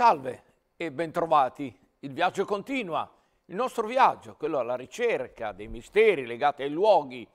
Salve e bentrovati. Il viaggio continua, il nostro viaggio, quello alla ricerca dei misteri legati ai luoghi.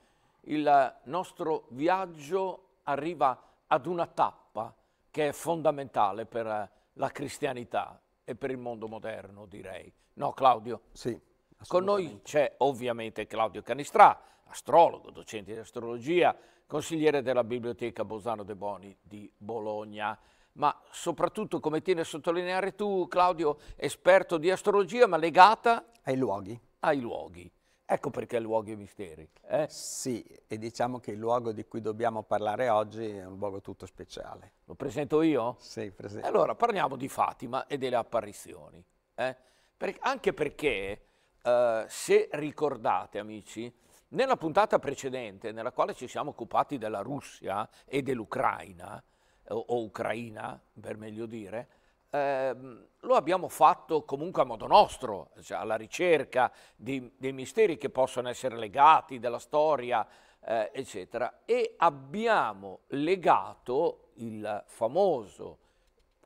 Il nostro viaggio arriva ad una tappa che è fondamentale per la cristianità e per il mondo moderno, direi. No, Claudio? Sì. Con noi c'è ovviamente Claudio Canistrà, astrologo, docente di astrologia, consigliere della Biblioteca Bosano De Boni di Bologna ma soprattutto, come tieni a sottolineare tu, Claudio, esperto di astrologia, ma legata ai luoghi. Ai luoghi. Ecco perché luoghi e misteri. Eh? Sì, e diciamo che il luogo di cui dobbiamo parlare oggi è un luogo tutto speciale. Lo presento io? Sì, presento. Allora, parliamo di Fatima e delle apparizioni. Eh? Per, anche perché, eh, se ricordate, amici, nella puntata precedente, nella quale ci siamo occupati della Russia e dell'Ucraina, o, o Ucraina, per meglio dire, ehm, lo abbiamo fatto comunque a modo nostro, cioè alla ricerca di, dei misteri che possono essere legati, della storia, eh, eccetera. E abbiamo legato il famoso,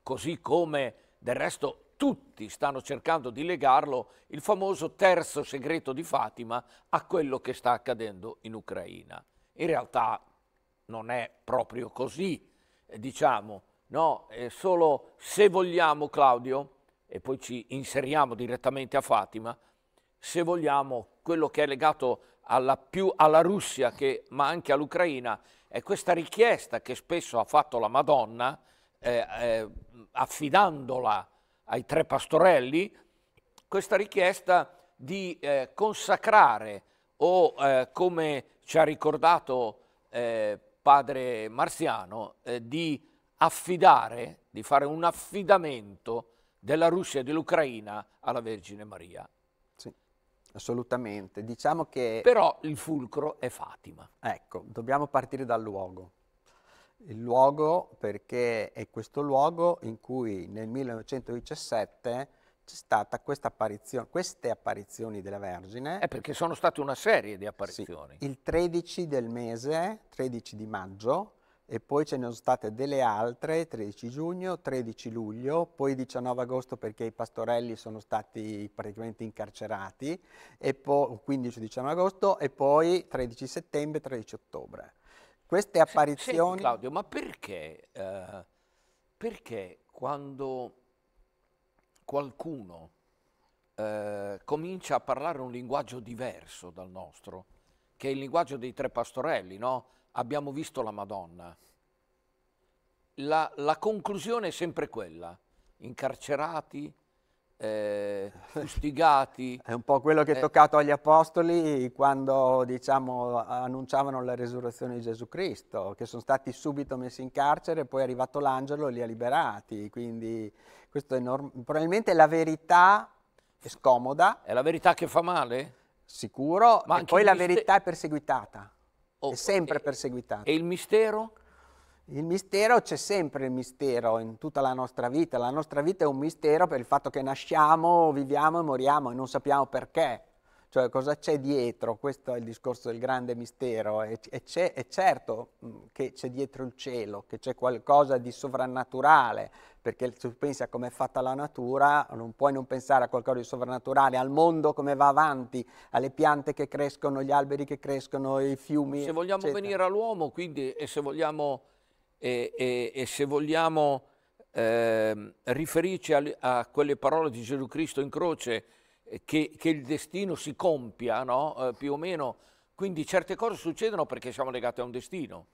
così come del resto tutti stanno cercando di legarlo, il famoso terzo segreto di Fatima a quello che sta accadendo in Ucraina. In realtà non è proprio così, eh, diciamo, no? È solo se vogliamo, Claudio, e poi ci inseriamo direttamente a Fatima, se vogliamo quello che è legato alla, più alla Russia che, ma anche all'Ucraina, è questa richiesta che spesso ha fatto la Madonna, eh, eh, affidandola ai tre pastorelli, questa richiesta di eh, consacrare o, eh, come ci ha ricordato eh, padre Marziano, eh, di affidare, di fare un affidamento della Russia e dell'Ucraina alla Vergine Maria. Sì, assolutamente. Diciamo che... Però il fulcro è Fatima. Ecco, dobbiamo partire dal luogo. Il luogo perché è questo luogo in cui nel 1917 c'è stata questa apparizione, queste apparizioni della Vergine. Eh, perché sono state una serie di apparizioni. Sì, il 13 del mese, 13 di maggio, e poi ce ne sono state delle altre, 13 giugno, 13 luglio, poi 19 agosto perché i pastorelli sono stati praticamente incarcerati, e poi 15-19 agosto e poi 13 settembre, 13 ottobre. Queste apparizioni... Senti, Claudio, ma perché, eh, perché quando qualcuno eh, comincia a parlare un linguaggio diverso dal nostro, che è il linguaggio dei tre pastorelli, no? Abbiamo visto la Madonna. La, la conclusione è sempre quella, incarcerati, eh, fustigati. È un po' quello che è eh, toccato agli apostoli quando diciamo, annunciavano la resurrezione di Gesù Cristo, che sono stati subito messi in carcere, poi è arrivato l'angelo e li ha liberati. Quindi questo è norm- probabilmente la verità è scomoda. È la verità che fa male? Sicuro, ma poi la mister... verità è perseguitata. Oh, è sempre e, perseguitata. E il mistero? Il mistero c'è sempre il mistero in tutta la nostra vita. La nostra vita è un mistero per il fatto che nasciamo, viviamo e moriamo e non sappiamo perché. Cioè cosa c'è dietro? Questo è il discorso del grande mistero. E, c'è, è certo mm, che c'è dietro il cielo, che c'è qualcosa di sovrannaturale, perché se tu pensi a come è fatta la natura, non puoi non pensare a qualcosa di sovrannaturale, al mondo come va avanti, alle piante che crescono, gli alberi che crescono, i fiumi. Se vogliamo eccetera. venire all'uomo, quindi, e se vogliamo, e, e, e se vogliamo eh, riferirci a, a quelle parole di Gesù Cristo in croce, che, che il destino si compia, no? eh, più o meno. Quindi certe cose succedono perché siamo legati a un destino.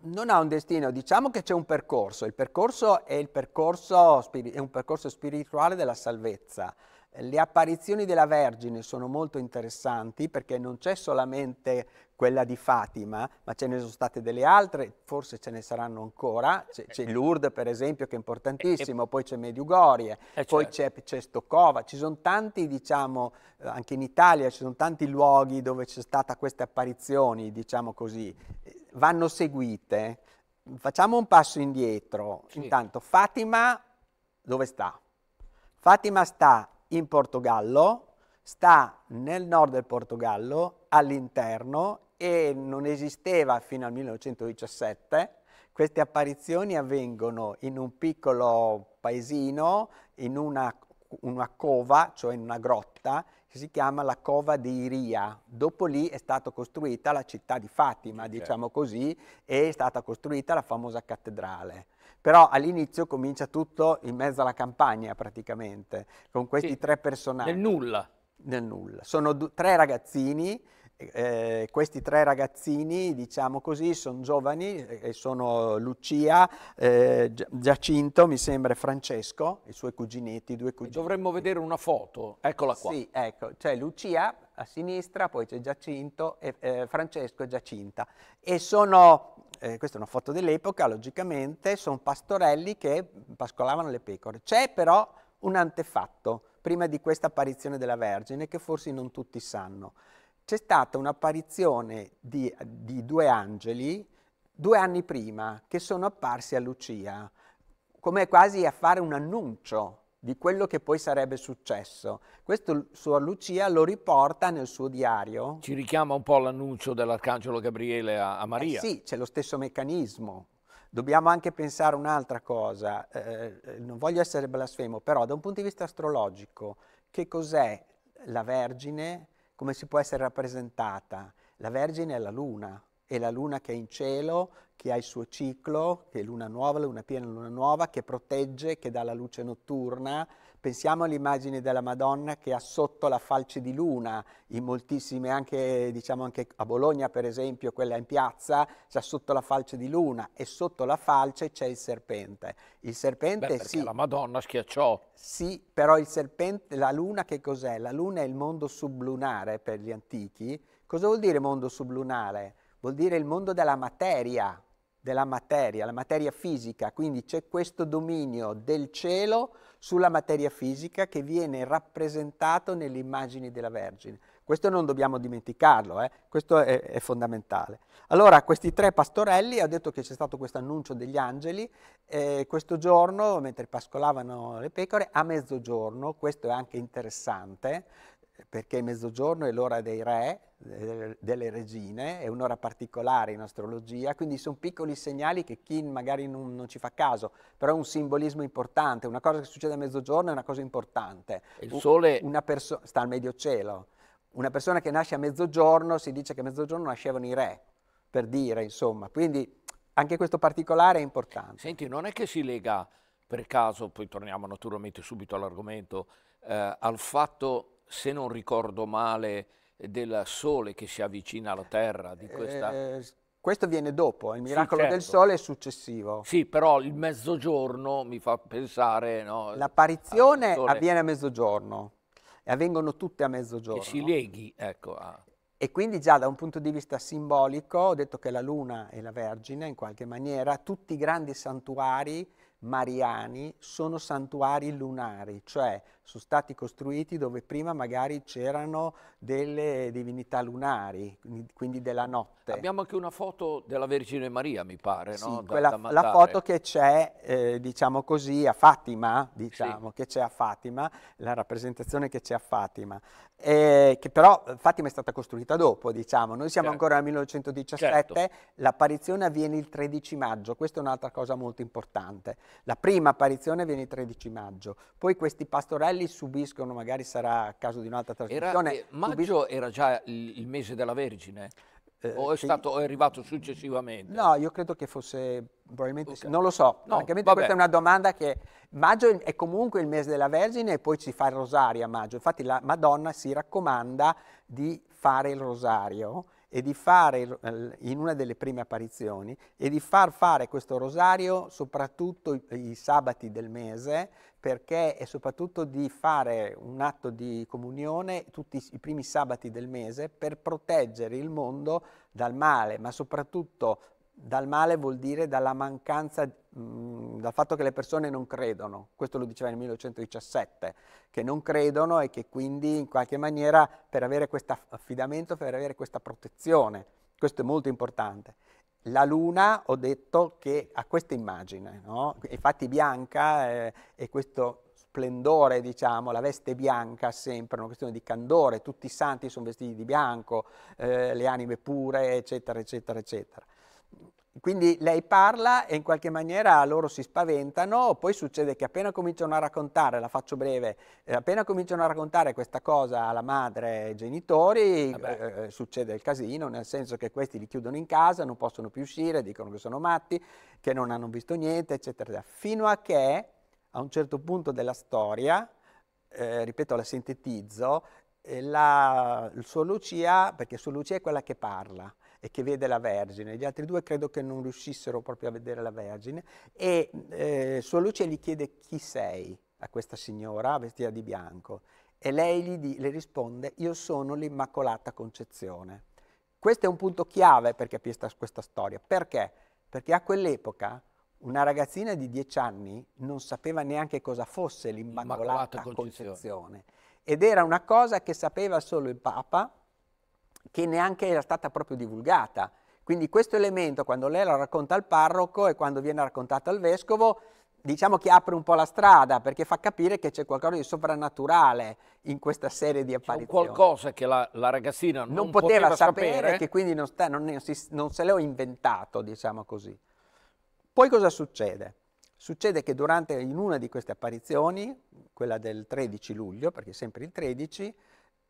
Non ha un destino, diciamo che c'è un percorso. Il percorso è, il percorso, è un percorso spirituale della salvezza. Le apparizioni della Vergine sono molto interessanti perché non c'è solamente quella di Fatima, ma ce ne sono state delle altre, forse ce ne saranno ancora, c'è, eh. Lourdes per esempio che è importantissimo, eh, eh. poi c'è Mediugorie, certo. poi c'è, c'è Stokova, ci sono tanti diciamo anche in Italia ci sono tanti luoghi dove c'è stata queste apparizioni diciamo così, vanno seguite. Facciamo un passo indietro, sì. intanto Fatima dove sta? Fatima sta in Portogallo, sta nel nord del Portogallo, all'interno e non esisteva fino al 1917. Queste apparizioni avvengono in un piccolo paesino, in una, una cova, cioè in una grotta, che si chiama la Cova di Iria. Dopo lì è stata costruita la città di Fatima, certo. diciamo così, e è stata costruita la famosa cattedrale però all'inizio comincia tutto in mezzo alla campagna praticamente, con questi sì, tre personaggi. Nel nulla. Nel nulla. Sono tre ragazzini eh, questi tre ragazzini, diciamo così, sono giovani, eh, sono Lucia, eh, Giacinto, mi sembra Francesco, i suoi cuginetti, due cuginetti. Dovremmo vedere una foto, eccola qua. Sì, ecco, c'è Lucia a sinistra, poi c'è Giacinto, e, eh, Francesco e Giacinta. E sono, eh, questa è una foto dell'epoca, logicamente, sono pastorelli che pascolavano le pecore. C'è però un antefatto, prima di questa apparizione della Vergine, che forse non tutti sanno c'è stata un'apparizione di, di, due angeli due anni prima che sono apparsi a Lucia, come quasi a fare un annuncio di quello che poi sarebbe successo. Questo Suor Lucia lo riporta nel suo diario. Ci richiama un po' l'annuncio dell'Arcangelo Gabriele a, a Maria. Eh sì, c'è lo stesso meccanismo. Dobbiamo anche pensare un'altra cosa, eh, eh non voglio essere blasfemo, però da un punto di vista astrologico, che cos'è la Vergine? come si può essere rappresentata? La Vergine è la luna, è la luna che è in cielo, che ha il suo ciclo, che è luna nuova, luna piena, luna nuova, che protegge, che dà la luce notturna, Pensiamo all'immagine della Madonna che ha sotto la falce di luna, in moltissime, anche, diciamo anche a Bologna per esempio, quella in piazza, c'è sotto la falce di luna e sotto la falce c'è il serpente. Il serpente Beh, sì. la Madonna schiacciò. Sì, però il serpente, la luna che cos'è? La luna è il mondo sublunare per gli antichi. Cosa vuol dire mondo sublunare? Vuol dire il mondo della materia, della materia, la materia fisica, quindi c'è questo dominio del cielo sulla materia fisica che viene rappresentato nelle immagini della Vergine. Questo non dobbiamo dimenticarlo, eh? questo è, è, fondamentale. Allora, questi tre pastorelli, ho detto che c'è stato questo annuncio degli angeli, eh, questo giorno, mentre pascolavano le pecore, a mezzogiorno, questo è anche interessante, perché mezzogiorno è l'ora dei re, delle regine, è un'ora particolare in astrologia, quindi sono piccoli segnali che chi magari non, non, ci fa caso, però è un simbolismo importante, una cosa che succede a mezzogiorno è una cosa importante. Il sole perso- sta al medio cielo. Una persona che nasce a mezzogiorno si dice che a mezzogiorno nascevano i re, per dire, insomma, quindi anche questo particolare è importante. Senti, non è che si lega per caso, poi torniamo naturalmente subito all'argomento, eh, al fatto, se non ricordo male, del sole che si avvicina alla Terra, di questa... Eh, eh questo viene dopo, il miracolo sì, certo. del sole è successivo. Sì, però il mezzogiorno mi fa pensare... No, L'apparizione avviene a mezzogiorno e avvengono tutte a mezzogiorno. Che si leghi, ecco. A... E quindi già da un punto di vista simbolico ho detto che la Luna e la Vergine, in qualche maniera, tutti i grandi santuari mariani sono santuari lunari, cioè sono stati costruiti dove prima magari c'erano delle divinità lunari, quindi della notte. Abbiamo anche una foto della Vergine Maria, mi pare, sì, no? quella, da la foto che c'è, eh, diciamo così, a Fatima, diciamo, sì. che c'è a Fatima, la rappresentazione che c'è a Fatima, eh, che però eh, Fatima è stata costruita dopo, diciamo. Noi siamo certo. ancora nel 1917, certo. l'apparizione avviene il 13 maggio, questa è un'altra cosa molto importante. La prima apparizione avviene il 13 maggio, poi questi pastorelli locali subiscono, magari sarà a caso di un'altra trasmissione. Era, eh, maggio era già il, il mese della Vergine? Eh, o, è stato, è arrivato successivamente? No, io credo che fosse probabilmente okay. non lo so. No, francamente vabbè. questa è una domanda che maggio è comunque il mese della Vergine e poi ci fa il rosario a maggio. Infatti la Madonna si raccomanda di fare il rosario e di fare eh, in una delle prime apparizioni e di far fare questo rosario soprattutto i, i sabati del mese perché è soprattutto di fare un atto di comunione tutti i primi sabati del mese per proteggere il mondo dal male, ma soprattutto dal male vuol dire dalla mancanza, mh, mhmm, dal fatto che le persone non credono, questo lo diceva nel 1917, che non credono e che quindi in qualche maniera per avere questo affidamento, per avere questa protezione, questo è molto importante la luna ho detto che ha questa immagine, no? infatti bianca eh, e questo splendore, diciamo, la veste bianca sempre, una questione di candore, tutti i santi sono vestiti di bianco, eh, le anime pure, eccetera, eccetera, eccetera. Quindi lei parla e in qualche maniera loro si spaventano, poi succede che appena cominciano a raccontare, la faccio breve, eh, appena cominciano a raccontare questa cosa alla madre e ai genitori, eh, eh, eh, succede il casino, nel senso che questi li chiudono in casa, non possono più uscire, dicono che sono matti, che non hanno visto niente, eccetera. Fino a che a un certo punto della storia, eh, ripeto, la sintetizzo, la, suo Lucia, perché suo Lucia è quella che parla, e che vede la Vergine. Gli altri due credo che non riuscissero proprio a vedere la Vergine e eh, Sua Luce gli chiede chi sei a questa signora vestita di bianco e lei gli di, le risponde io sono l'Immacolata Concezione. Questo è un punto chiave per capire sta, questa storia. Perché? Perché a quell'epoca una ragazzina di dieci anni non sapeva neanche cosa fosse l'Immacolata Concezione. Concezione ed era una cosa che sapeva solo il Papa che neanche era stata proprio divulgata. Quindi questo elemento, quando lei lo racconta al parroco e quando viene raccontato al vescovo, diciamo che apre un po' la strada perché fa capire che c'è qualcosa di soprannaturale in questa serie di apparizioni. C'è qualcosa che la, la ragazzina non, non poteva, poteva, sapere, sapere che quindi non, sta, non, non, si, non se l'ho inventato, diciamo così. Poi cosa succede? Succede che durante, in una di queste apparizioni, quella del 13 luglio, perché sempre il 13,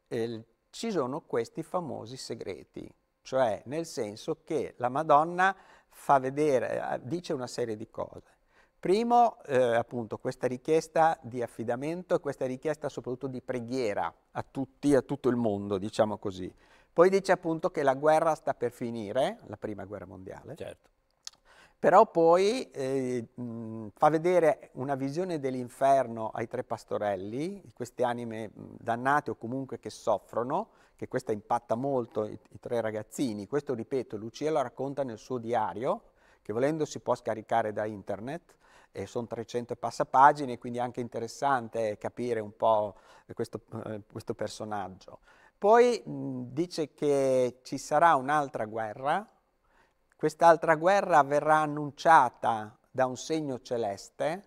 eh, ci sono questi famosi segreti, cioè nel senso che la Madonna fa vedere, eh, dice una serie di cose. Primo, eh, appunto, questa richiesta di affidamento e questa richiesta soprattutto di preghiera a tutti, a tutto il mondo, diciamo così. Poi dice appunto che la guerra sta per finire, la prima guerra mondiale. Certo però poi eh, fa vedere una visione dell'inferno ai tre pastorelli, queste anime dannate o comunque che soffrono, che questa impatta molto i, i tre ragazzini. Questo, ripeto, Lucia lo racconta nel suo diario, che volendo si può scaricare da internet, e sono 300 e quindi è anche interessante capire un po' questo, eh, questo personaggio. Poi mh, dice che ci sarà un'altra guerra, Quest'altra guerra verrà annunciata da un segno celeste.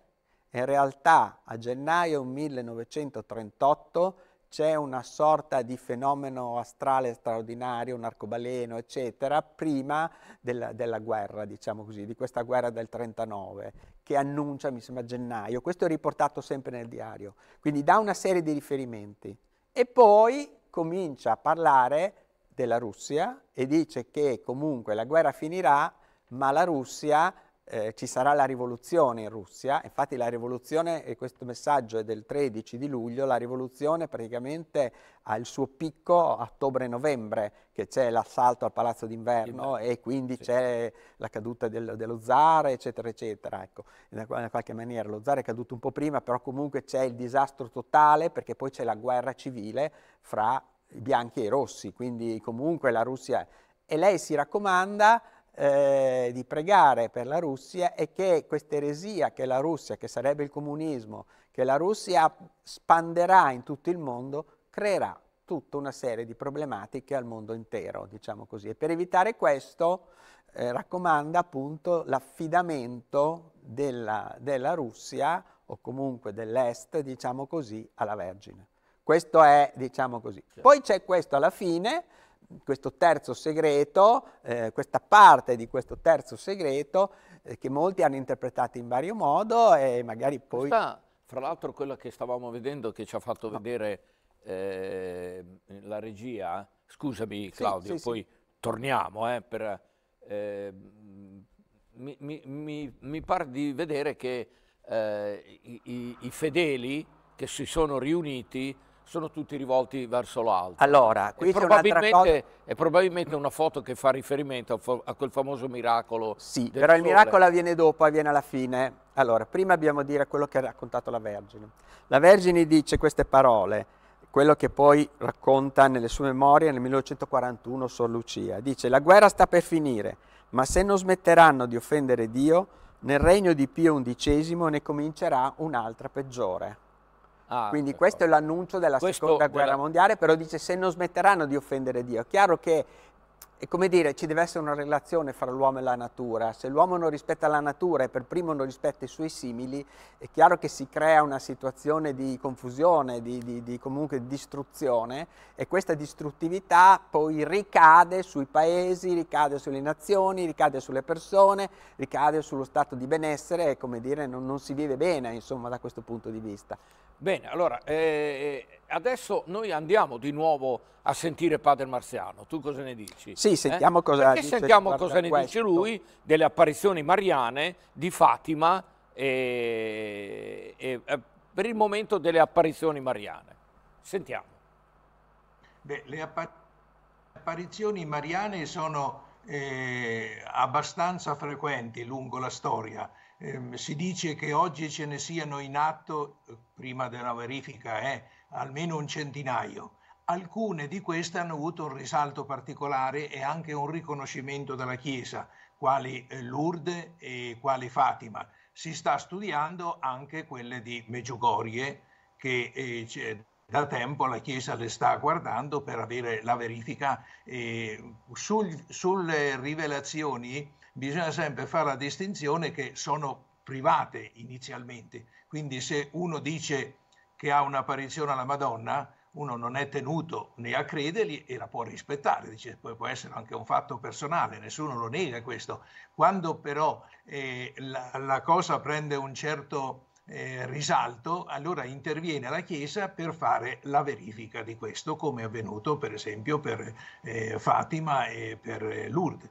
In realtà a gennaio 1938 c'è una sorta di fenomeno astrale straordinario, un arcobaleno, eccetera, prima della, della guerra, diciamo così, di questa guerra del 39, che annuncia, mi sembra, gennaio. Questo è riportato sempre nel diario. Quindi dà una serie di riferimenti. E poi comincia a parlare della Russia, e dice che comunque la guerra finirà, ma la Russia, eh, ci sarà la rivoluzione in Russia, infatti la rivoluzione, e questo messaggio è del 13 di luglio, la rivoluzione praticamente ha il suo picco a ottobre-novembre, che c'è l'assalto al Palazzo d'Inverno e quindi sì. c'è la caduta del, dello zar, eccetera, eccetera. Ecco, in qualche maniera lo zar è caduto un po' prima, però comunque c'è il disastro totale perché poi c'è la guerra civile fra bianchi e rossi, quindi comunque la Russia... E lei si raccomanda eh, di pregare per la Russia e che questa eresia che la Russia, che sarebbe il comunismo, che la Russia spanderà in tutto il mondo, creerà tutta una serie di problematiche al mondo intero, diciamo così. E per evitare questo eh, raccomanda appunto l'affidamento della, della Russia o comunque dell'Est, diciamo così, alla Vergine. Questo è, diciamo così. Poi c'è questo alla fine, questo terzo segreto, eh, questa parte di questo terzo segreto eh, che molti hanno interpretato in vario modo e magari poi... Questa, fra l'altro quella che stavamo vedendo, che ci ha fatto no. vedere eh, la regia, scusami Claudio, sì, sì, poi sì. torniamo eh, per, eh, mi, mi, mi, mi, pare di vedere che eh, i, i, i fedeli che si sono riuniti sono tutti rivolti verso l'alto. Allora, qui e c'è probabilmente, cosa... È probabilmente una foto che fa riferimento a, quel famoso miracolo. Sì, però sole. il miracolo avviene dopo, avviene alla fine. Allora, prima abbiamo dire quello che ha raccontato la Vergine. La Vergine dice queste parole, quello che poi racconta nelle sue memorie nel 1941 Sor Lucia. Dice, la guerra sta per finire, ma se non smetteranno di offendere Dio, nel regno di Pio XI ne comincerà un'altra peggiore. Ah, Quindi questo è l'annuncio della questo seconda guerra mondiale, però dice se non smetteranno di offendere Dio. È chiaro che è come dire, ci deve essere una relazione fra l'uomo e la natura. Se l'uomo non rispetta la natura e per primo non rispetta i suoi simili, è chiaro che si crea una situazione di confusione, di, di, di comunque distruzione e questa distruttività poi ricade sui paesi, ricade sulle nazioni, ricade sulle persone, ricade sullo stato di benessere e come dire non, non si vive bene insomma da questo punto di vista. Bene, allora eh, adesso noi andiamo di nuovo a sentire Padre Marziano, tu cosa ne dici? Sì, eh? sentiamo eh? cosa, dice, sentiamo cosa ne dice lui delle apparizioni mariane di Fatima eh, e, e, eh, per il momento delle apparizioni mariane. Sentiamo. Beh, le apparizioni mariane sono eh, abbastanza frequenti lungo la storia Ehm, si dice che oggi ce ne siano in atto, eh, prima della verifica, eh, almeno un centinaio. Alcune di queste hanno avuto un risalto particolare e anche un riconoscimento dalla Chiesa, quali eh, Lourdes e quali Fatima. Si sta studiando anche quelle di Meggiugorie, che eh, da tempo la Chiesa le sta guardando per avere la verifica. Eh, sul, sulle rivelazioni bisogna sempre fare la distinzione che sono private inizialmente, quindi se uno dice che ha un'apparizione alla Madonna, uno non è tenuto né a crederli e la può rispettare, dice, poi può essere anche un fatto personale, nessuno lo nega questo. Quando però eh, la, la, cosa prende un certo eh, risalto, allora interviene la Chiesa per fare la verifica di questo, come è avvenuto per esempio per eh, Fatima e per eh, Lourdes.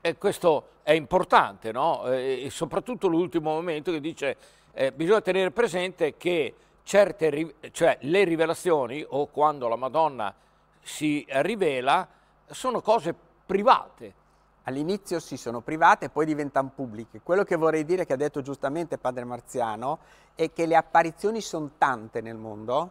E questo è importante, no? Eh, e soprattutto l'ultimo momento che dice eh, bisogna tenere presente che certe, cioè, le rivelazioni o quando la Madonna si rivela sono cose private, all'inizio sì sono private e poi diventano pubbliche. Quello che vorrei dire, che ha detto giustamente padre Marziano, è che le apparizioni sono tante nel mondo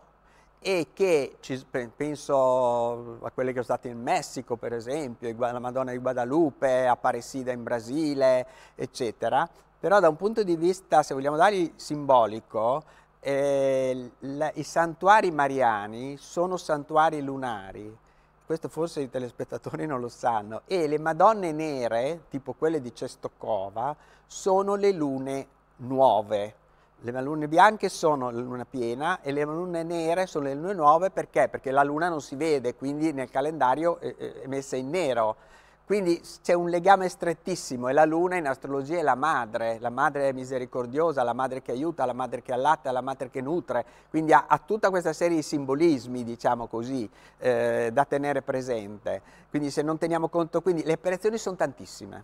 e che ci, penso a quelle che sono state in Messico per esempio, la Madonna di Guadalupe, Apparecida in Brasile, eccetera, però da un punto di vista, se vogliamo dargli simbolico, eh, la, i santuari mariani sono santuari lunari, questo forse i telespettatori non lo sanno, e le Madonne nere, tipo quelle di Cestocova, sono le lune nuove. Le lune bianche sono la luna piena e le lune nere sono le lune nuove perché? Perché la luna non si vede, quindi nel calendario è, è messa in nero quindi c'è un legame strettissimo e la luna in astrologia è la madre, la madre misericordiosa, la madre che aiuta, la madre che allatta, la madre che nutre, quindi ha, ha tutta questa serie di simbolismi, diciamo così, eh, da tenere presente. Quindi se non teniamo conto, quindi le operazioni sono tantissime.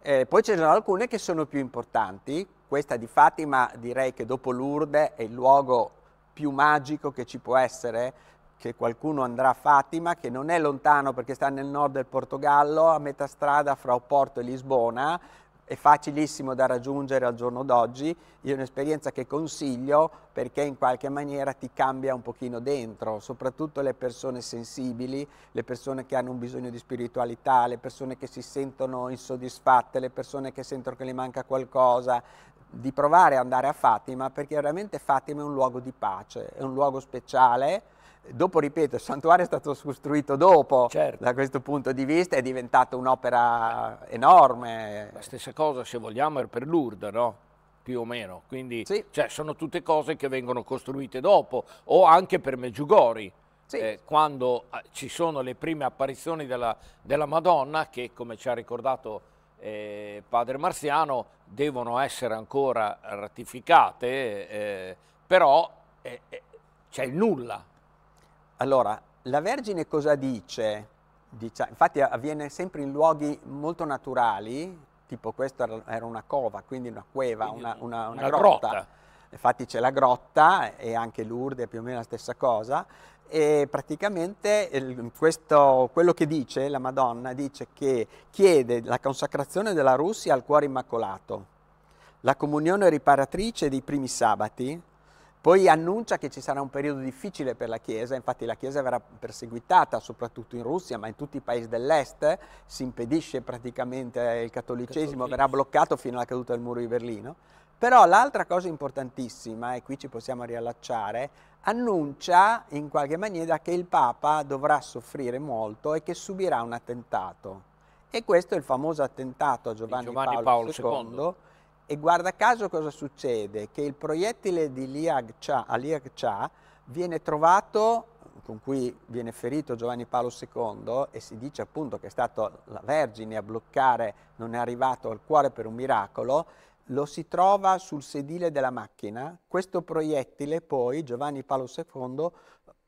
Eh, poi ce ne sono alcune che sono più importanti, questa di Fatima direi che dopo Lourdes è il luogo più magico che ci può essere che qualcuno andrà a Fatima, che non è lontano perché sta nel nord del Portogallo, a metà strada fra Oporto e Lisbona, è facilissimo da raggiungere al giorno d'oggi, è un'esperienza che consiglio perché in qualche maniera ti cambia un pochino dentro, soprattutto le persone sensibili, le persone che hanno un bisogno di spiritualità, le persone che si sentono insoddisfatte, le persone che sentono che gli manca qualcosa, di provare ad andare a Fatima perché veramente Fatima è un luogo di pace, è un luogo speciale Dopo, ripeto, il santuario è stato costruito dopo, certo. da questo punto di vista è diventata un'opera enorme. La stessa cosa, se vogliamo, è per Lourdes, no? più o meno, quindi sì. cioè, sono tutte cose che vengono costruite dopo, o anche per Meggiugori, sì. eh, quando ah, ci sono le prime apparizioni della, della Madonna, che come ci ha ricordato eh, padre Marziano devono essere ancora ratificate, eh, però eh, eh c'è il nulla, allora, la Vergine cosa dice? Dice, infatti avviene sempre in luoghi molto naturali, tipo questa era una cova, quindi una cueva, quindi una, una, una, una grotta. grotta. Infatti c'è la grotta e anche Lourdes è più o meno la stessa cosa. E praticamente il, questo, quello che dice la Madonna dice che chiede la consacrazione della Russia al cuore immacolato, la comunione riparatrice dei primi sabati, poi annuncia che ci sarà un periodo difficile per la Chiesa, infatti la Chiesa verrà perseguitata soprattutto in Russia, ma in tutti i paesi dell'est, si impedisce praticamente il cattolicesimo, verrà bloccato fino alla caduta del muro di Berlino. Però l'altra cosa importantissima, e qui ci possiamo riallacciare, annuncia in qualche maniera che il Papa dovrà soffrire molto e che subirà un attentato. E questo è il famoso attentato a Giovanni, Giovanni Paolo, Paolo II, II e guarda caso cosa succede? Che il proiettile di Liag Cha, Liag Cha viene trovato, con cui viene ferito Giovanni Paolo II e si dice appunto che è stata la Vergine a bloccare, non è arrivato al cuore per un miracolo, lo si trova sul sedile della macchina. Questo proiettile poi Giovanni Paolo II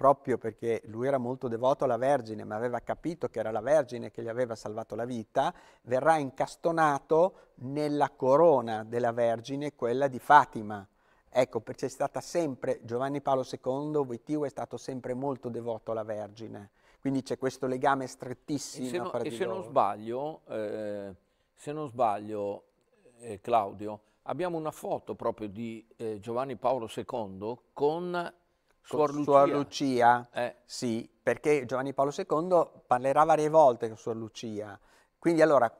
proprio perché lui era molto devoto alla Vergine, ma aveva capito che era la Vergine che gli aveva salvato la vita, verrà incastonato nella corona della Vergine, quella di Fatima. Ecco, perché è stata sempre, Giovanni Paolo II, Voitivo è stato sempre molto devoto alla Vergine. Quindi c'è questo legame strettissimo. E se, no, e se non sbaglio, eh, se non sbaglio eh, Claudio, abbiamo una foto proprio di eh, Giovanni Paolo II con Suor Lucia. Suor Lucia, eh. sì, perché Giovanni Paolo II parlerà varie volte con Suor Lucia, quindi allora,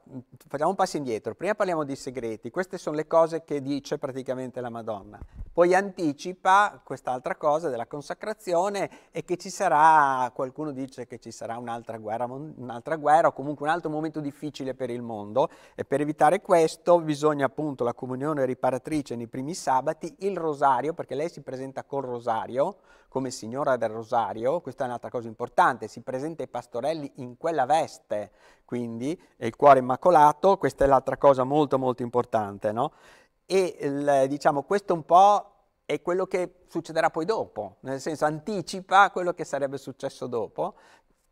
facciamo un passo indietro. Prima parliamo di segreti. Queste sono le cose che dice praticamente la Madonna. Poi anticipa quest'altra cosa della consacrazione e che ci sarà, qualcuno dice che ci sarà un'altra guerra, un'altra guerra o comunque un altro momento difficile per il mondo e per evitare questo bisogna appunto la comunione riparatrice nei primi sabati, il rosario, perché lei si presenta col rosario, come signora del Rosario, questa è un'altra cosa importante, si presenta ai pastorelli in quella veste, quindi il cuore immacolato, questa è l'altra cosa molto molto importante, no? E il, diciamo questo un po' è quello che succederà poi dopo, nel senso anticipa quello che sarebbe successo dopo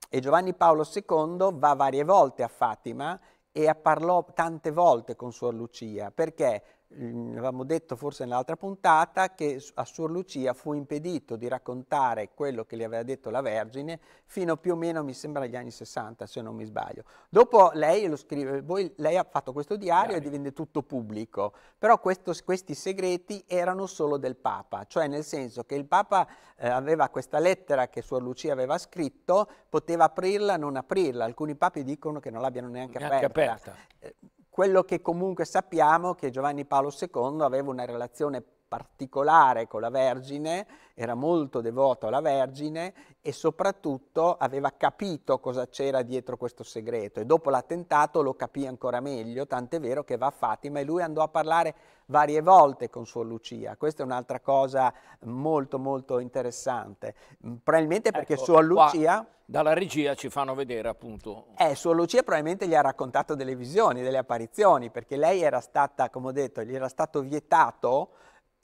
e Giovanni Paolo II va varie volte a Fatima e parlò tante volte con Suor Lucia, perché avevamo detto forse nell'altra puntata che a Suor Lucia fu impedito di raccontare quello che gli aveva detto la Vergine fino più o meno, mi sembra, agli anni 60, se non mi sbaglio. Dopo lei, scrive, poi, lei ha fatto questo diario e divenne tutto pubblico, però questo, questi segreti erano solo del Papa, cioè nel senso che il Papa eh, aveva questa lettera che Suor Lucia aveva scritto, poteva aprirla, non aprirla, alcuni papi dicono che non l'abbiano neanche, neanche aperta. aperta. Eh, quello che comunque sappiamo è che Giovanni Paolo II aveva una relazione particolare con la Vergine, era molto devoto alla Vergine e soprattutto aveva capito cosa c'era dietro questo segreto e dopo l'attentato lo capì ancora meglio, tant'è vero che va a Fatima e lui andò a parlare varie volte con Suor Lucia. Questa è un'altra cosa molto molto interessante. Mm, probabilmente perché ecco, Suor Lucia... dalla regia ci fanno vedere appunto... Eh, Suor Lucia probabilmente gli ha raccontato delle visioni, delle apparizioni, perché lei era stata, come ho detto, gli era stato vietato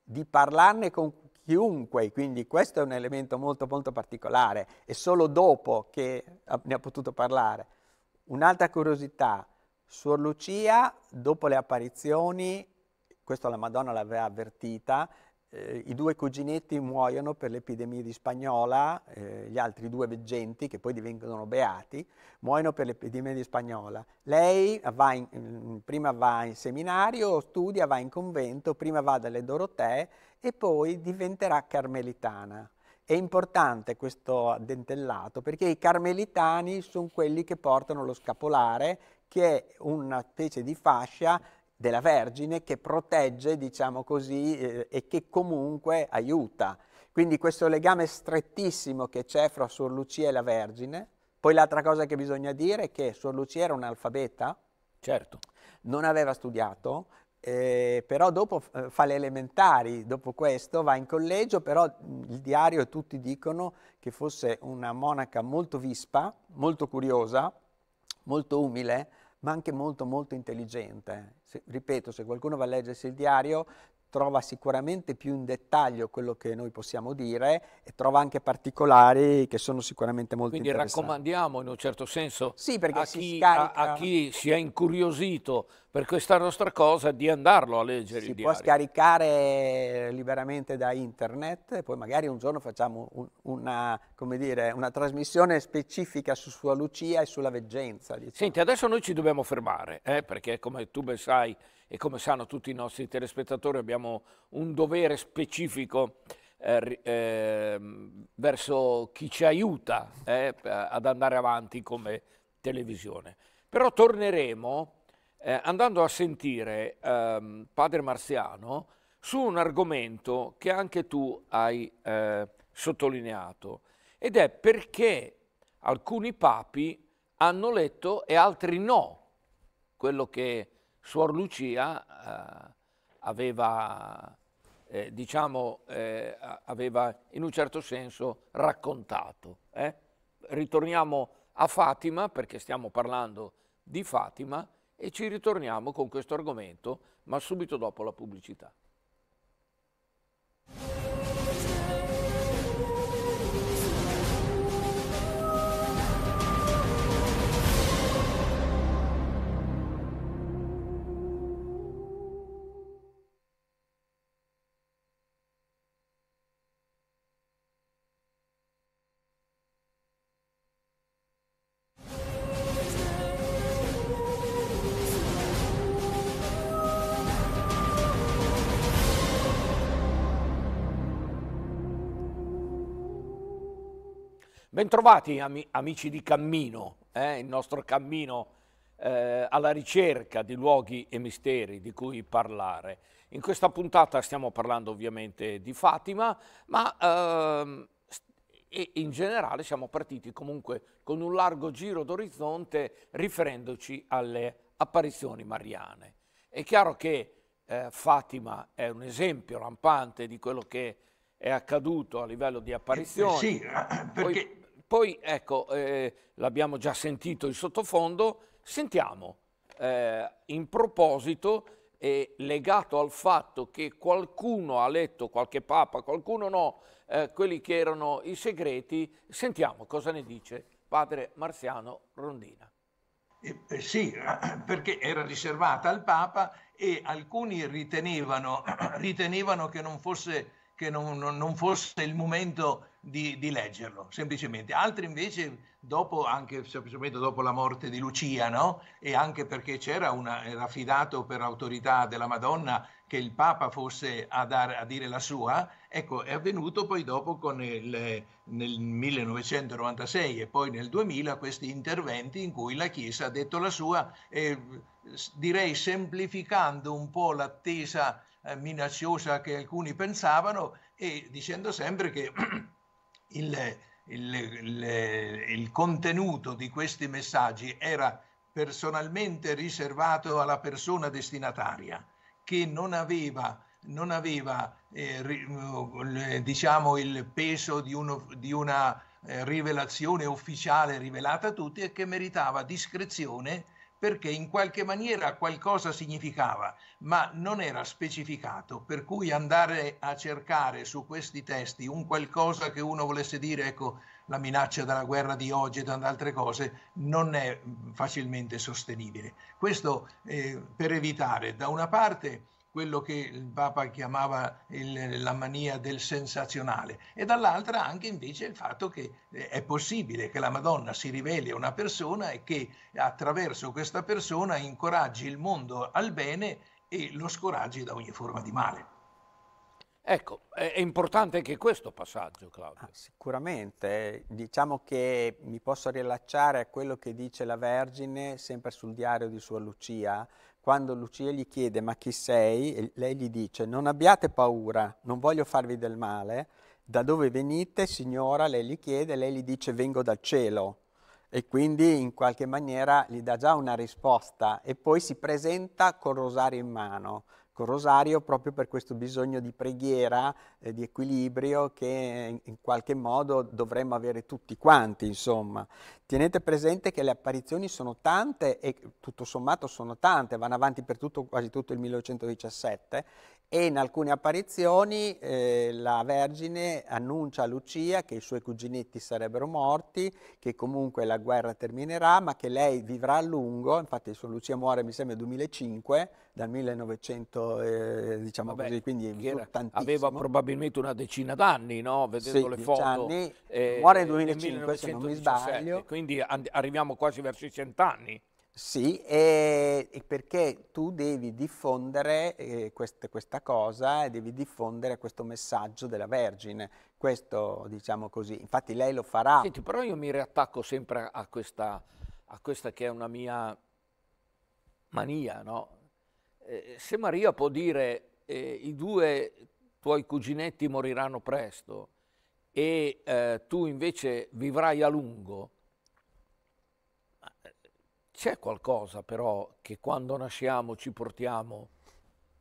di parlarne con chiunque, quindi questo è un elemento molto molto particolare, è solo dopo che ne ha potuto parlare. Un'altra curiosità, Suor Lucia, dopo le apparizioni, questo la Madonna l'aveva avvertita, eh, i due cuginetti muoiono per l'epidemia di spagnola, eh, gli altri due veggenti, che poi divengono beati, muoiono per l'epidemia di spagnola. Lei va in, mm, prima va in seminario, studia, va in convento, prima va dalle Dorotee e poi diventerà carmelitana. È importante questo addentellato perché i carmelitani sono quelli che portano lo scapolare, che è una specie di fascia della Vergine che protegge, diciamo così, eh, e che comunque aiuta. Quindi questo legame strettissimo che c'è fra Suor Lucia e la Vergine. Poi l'altra cosa che bisogna dire è che Suor Lucia era un'alfabeta. Certo. Non aveva studiato, eh, però dopo eh, fa le elementari, dopo questo va in collegio, però il diario e tutti dicono che fosse una monaca molto vispa, molto curiosa, molto umile, ma anche molto molto intelligente. Se, ripeto, se qualcuno va a leggersi il diario trova sicuramente più in dettaglio quello che noi possiamo dire e trova anche particolari che sono sicuramente molto Quindi interessanti. Quindi raccomandiamo in un certo senso sì, a, chi, scarica... a, a, chi, si è incuriosito per questa nostra cosa di andarlo a leggere. Si può scaricare liberamente da internet e poi magari un giorno facciamo un, una, dire, una, trasmissione specifica su sua Lucia e sulla veggenza. Diciamo. Senti, adesso noi ci dobbiamo fermare eh, perché come tu ben sai e come sanno tutti i nostri telespettatori abbiamo un dovere specifico eh, eh, verso chi ci aiuta eh, ad andare avanti come televisione. Però torneremo eh, andando a sentire ehm, Padre Marziano su un argomento che anche tu hai eh, sottolineato ed è perché alcuni papi hanno letto e altri no quello che Suor Lucia eh, aveva, eh, diciamo, eh, aveva in un certo senso raccontato. Eh. Ritorniamo a Fatima, perché stiamo parlando di Fatima, e ci ritorniamo con questo argomento, ma subito dopo la pubblicità. Bentrovati ami, amici di Cammino, eh, il nostro cammino eh, alla ricerca di luoghi e misteri di cui parlare. In questa puntata stiamo parlando ovviamente di Fatima, ma ehm, in generale siamo partiti comunque con un largo giro d'orizzonte riferendoci alle apparizioni mariane. È chiaro che eh, Fatima è un esempio rampante di quello che è accaduto a livello di apparizioni. Eh, sì, eh, perché Poi, poi ecco, eh, l'abbiamo già sentito in sottofondo, sentiamo eh, in proposito eh, legato al fatto che qualcuno ha letto, qualche papa, qualcuno no, eh, quelli che erano i segreti, sentiamo cosa ne dice padre Marziano Rondina. Eh, eh sì, perché era riservata al Papa e alcuni ritenevano, ritenevano che, non fosse, che non, non fosse, il momento di, di, leggerlo, semplicemente. Altri invece, dopo, anche semplicemente dopo la morte di Lucia, no? e anche perché c'era una, era affidato per autorità della Madonna che il Papa fosse a, dare, a dire la sua, ecco, è avvenuto poi dopo con il, nel 1996 e poi nel 2000 questi interventi in cui la Chiesa ha detto la sua, eh, direi semplificando un po' l'attesa eh, minacciosa che alcuni pensavano e dicendo sempre che il, il, il, il contenuto di questi messaggi era personalmente riservato alla persona destinataria che non aveva non aveva eh, eh diciamo, il peso di, uno, di una eh, rivelazione ufficiale rivelata a tutti e che meritava discrezione perché in qualche maniera qualcosa significava, ma non era specificato, per cui andare a cercare su questi testi un qualcosa che uno volesse dire, ecco, la minaccia dalla guerra di oggi e tante altre cose, non è mm, facilmente sostenibile. Questo eh, per evitare da una parte quello che il Papa chiamava il, la mania del sensazionale e dall'altra anche invece il fatto che eh, è possibile che la Madonna si riveli a una persona e che attraverso questa persona incoraggi il mondo al bene e lo scoraggi da ogni forma di male. Ecco, è importante anche questo passaggio, Claudio. Ah, sicuramente, diciamo che mi posso riallacciare a quello che dice la Vergine sempre sul diario di Sua Lucia, quando Lucia gli chiede ma chi sei, lei gli dice non abbiate paura, non voglio farvi del male, da dove venite signora, lei gli chiede, lei gli dice vengo dal cielo e quindi in qualche maniera gli dà già una risposta e poi si presenta col rosario in mano, col rosario proprio per questo bisogno di preghiera, eh, di equilibrio che in qualche modo dovremmo avere tutti quanti, insomma. Tenete presente che le apparizioni sono tante e tutto sommato sono tante, vanno avanti per tutto, quasi tutto il 1917 e in alcune apparizioni eh, la Vergine annuncia a Lucia che i suoi cuginetti sarebbero morti, che comunque la guerra terminerà, ma che lei vivrà a lungo, infatti Lucia muore mi sembra nel 2005, dal 1900, eh, diciamo Vabbè, così, quindi era, aveva probabilmente una decina d'anni, no? Vedendo sì, le foto. Anni, eh, muore nel 2005 1917, se non mi sbaglio. Quindi arriviamo quasi verso i cent'anni. Sì, e, perché tu devi diffondere eh, questa cosa e devi diffondere questo messaggio della Vergine, questo diciamo così, infatti lei lo farà. Senti, però io mi riattacco sempre a questa, a questa che è una mia mania, no? Eh, se Maria può dire eh, i due tuoi cuginetti moriranno presto e eh, tu invece vivrai a lungo, c'è qualcosa però che quando nasciamo ci portiamo